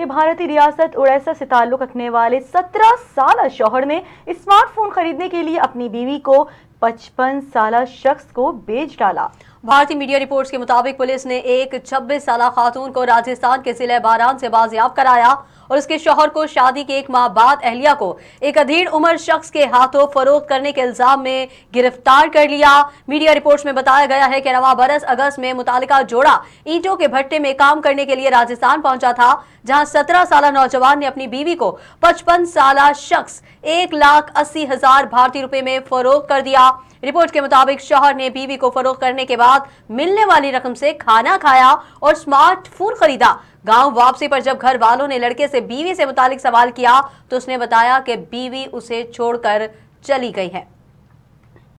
कि भारतीय रियासत उड़ैसा से ताल्लुक़ रखने वाले 17 साल शौहर ने स्मार्टफोन खरीदने के लिए अपनी बीवी को 55 साल शख्स को बेच डाला भारतीय मीडिया रिपोर्ट्स के मुताबिक पुलिस ने एक 26 साल खातून को राजस्थान के जिले बारान से बाजियाब कराया और उसके शोहर को शादी के एक माह बाद अहलिया को एक अधीर उम्र शख्स के हाथों फरोख करने के इल्जाम में गिरफ्तार कर लिया मीडिया रिपोर्ट्स में बताया गया है कि रवा बरस अगस्त में मुतालिका जोड़ा ईंटों के भट्टे में काम करने के लिए राजस्थान पहुंचा था जहां सत्रह साल नौजवान ने अपनी बीवी को पचपन साल शख्स एक लाख अस्सी हजार भारतीय रुपए में फरोख कर दिया रिपोर्ट के मुताबिक शोहर ने बीवी को फरोख करने के बाद लाख मिलने वाली रकम से खाना खाया और स्मार्टफोन खरीदा गांव वापसी पर जब घर वालों ने लड़के से बीवी से मुतालिक सवाल किया तो उसने बताया कि बीवी उसे छोड़कर चली गई है